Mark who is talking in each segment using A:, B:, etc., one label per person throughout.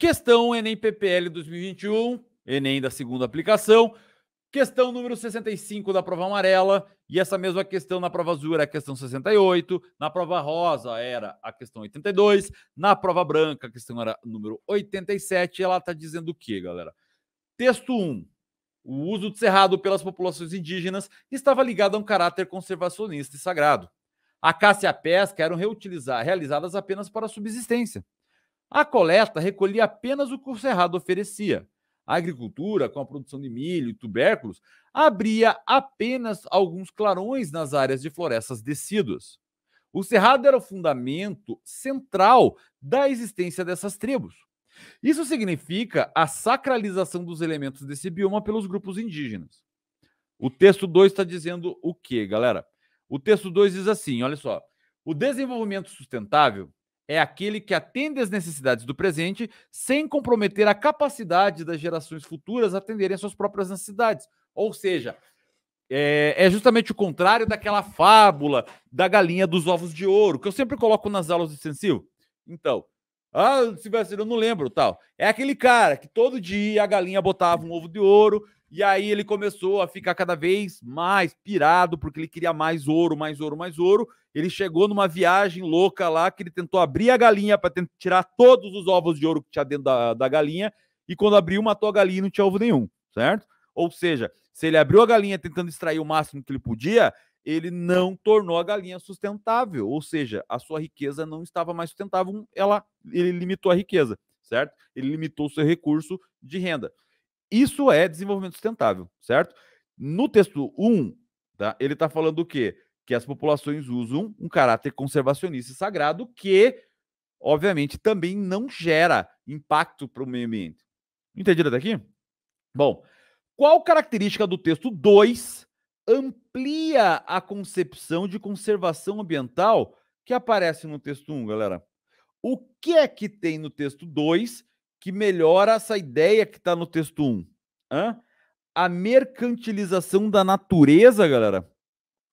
A: Questão Enem PPL 2021, Enem da segunda aplicação. Questão número 65 da prova amarela, e essa mesma questão na prova azul era a questão 68, na prova rosa era a questão 82, na prova branca a questão era número 87. Ela está dizendo o que, galera? Texto 1. O uso do cerrado pelas populações indígenas estava ligado a um caráter conservacionista e sagrado. A caça e a pesca eram reutilizadas, realizadas apenas para subsistência. A coleta recolhia apenas o que o cerrado oferecia. A agricultura, com a produção de milho e tubérculos, abria apenas alguns clarões nas áreas de florestas decíduas. O cerrado era o fundamento central da existência dessas tribos. Isso significa a sacralização dos elementos desse bioma pelos grupos indígenas. O texto 2 está dizendo o que, galera? O texto 2 diz assim: olha só. O desenvolvimento sustentável é aquele que atende às necessidades do presente sem comprometer a capacidade das gerações futuras atenderem às suas próprias necessidades. Ou seja, é, é justamente o contrário daquela fábula da galinha dos ovos de ouro, que eu sempre coloco nas aulas de extensivo. Então, ah, se eu não lembro, tal. É aquele cara que todo dia a galinha botava um ovo de ouro e aí ele começou a ficar cada vez mais pirado porque ele queria mais ouro, mais ouro, mais ouro. Ele chegou numa viagem louca lá que ele tentou abrir a galinha para tirar todos os ovos de ouro que tinha dentro da, da galinha e quando abriu matou a galinha e não tinha ovo nenhum, certo? Ou seja, se ele abriu a galinha tentando extrair o máximo que ele podia, ele não tornou a galinha sustentável, ou seja, a sua riqueza não estava mais sustentável, ela, ele limitou a riqueza, certo? Ele limitou o seu recurso de renda. Isso é desenvolvimento sustentável, certo? No texto 1, tá, ele está falando o quê? Que as populações usam um caráter conservacionista e sagrado que, obviamente, também não gera impacto para o meio ambiente. Entendido até aqui? Bom, qual característica do texto 2 amplia a concepção de conservação ambiental que aparece no texto 1, galera. O que é que tem no texto 2 que melhora essa ideia que está no texto 1? Hã? A mercantilização da natureza, galera.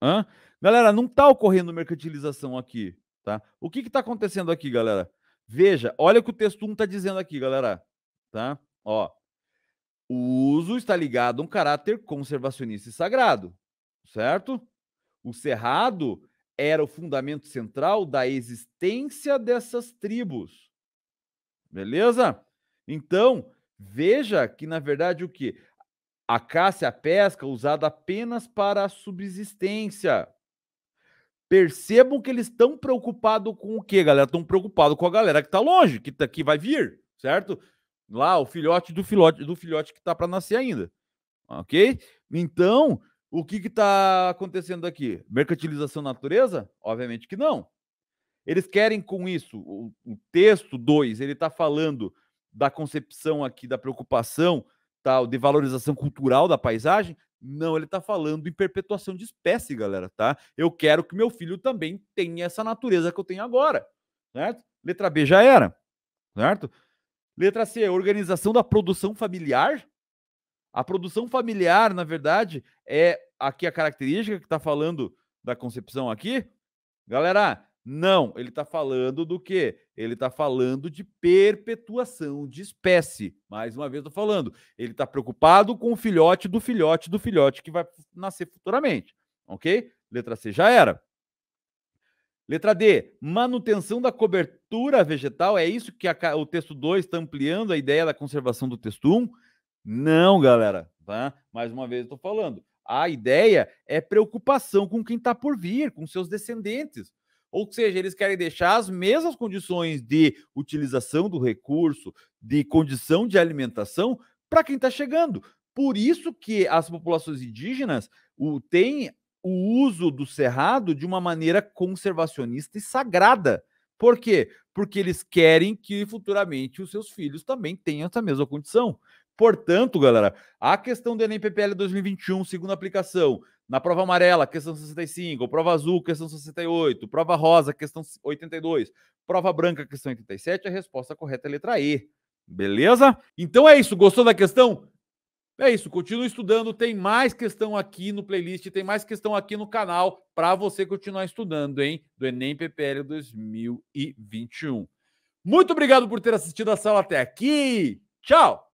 A: Hã? Galera, não está ocorrendo mercantilização aqui. Tá? O que está acontecendo aqui, galera? Veja, olha o que o texto 1 está dizendo aqui, galera. Tá? Ó, o uso está ligado a um caráter conservacionista e sagrado, certo? O cerrado era o fundamento central da existência dessas tribos. Beleza? Então, veja que na verdade o que a caça e a pesca usada apenas para a subsistência. Percebam que eles estão preocupados com o quê, galera? Estão preocupados com a galera que está longe, que, tá, que vai vir, certo? Lá, o filhote do filhote do filhote que está para nascer ainda. Ok? Então, o que está acontecendo aqui? Mercantilização da natureza? Obviamente que não. Eles querem com isso, o, o texto 2, ele está falando da concepção aqui, da preocupação, tal, tá, de valorização cultural da paisagem. Não, ele está falando em perpetuação de espécie, galera, tá? Eu quero que meu filho também tenha essa natureza que eu tenho agora, certo? Letra B já era, certo? Letra C, organização da produção familiar. A produção familiar, na verdade, é aqui a característica que está falando da concepção aqui. Galera, não, ele está falando do quê? Ele está falando de perpetuação de espécie. Mais uma vez estou falando. Ele está preocupado com o filhote do filhote do filhote que vai nascer futuramente. Ok? Letra C já era. Letra D, manutenção da cobertura vegetal. É isso que a, o texto 2 está ampliando a ideia da conservação do texto 1? Um? Não, galera. Tá? Mais uma vez, estou falando. A ideia é preocupação com quem está por vir, com seus descendentes. Ou seja, eles querem deixar as mesmas condições de utilização do recurso, de condição de alimentação para quem está chegando. Por isso que as populações indígenas o, têm o uso do cerrado de uma maneira conservacionista e sagrada. Por quê? Porque eles querem que futuramente os seus filhos também tenham essa mesma condição. Portanto, galera, a questão do Enem PPL 2021, segunda aplicação, na prova amarela, questão 65, prova azul, questão 68, prova rosa, questão 82, prova branca, questão 87, a resposta correta é letra E. Beleza? Então é isso. Gostou da questão? É isso, continue estudando. Tem mais questão aqui no playlist, tem mais questão aqui no canal para você continuar estudando, hein? Do Enem PPL 2021. Muito obrigado por ter assistido a sala até aqui. Tchau!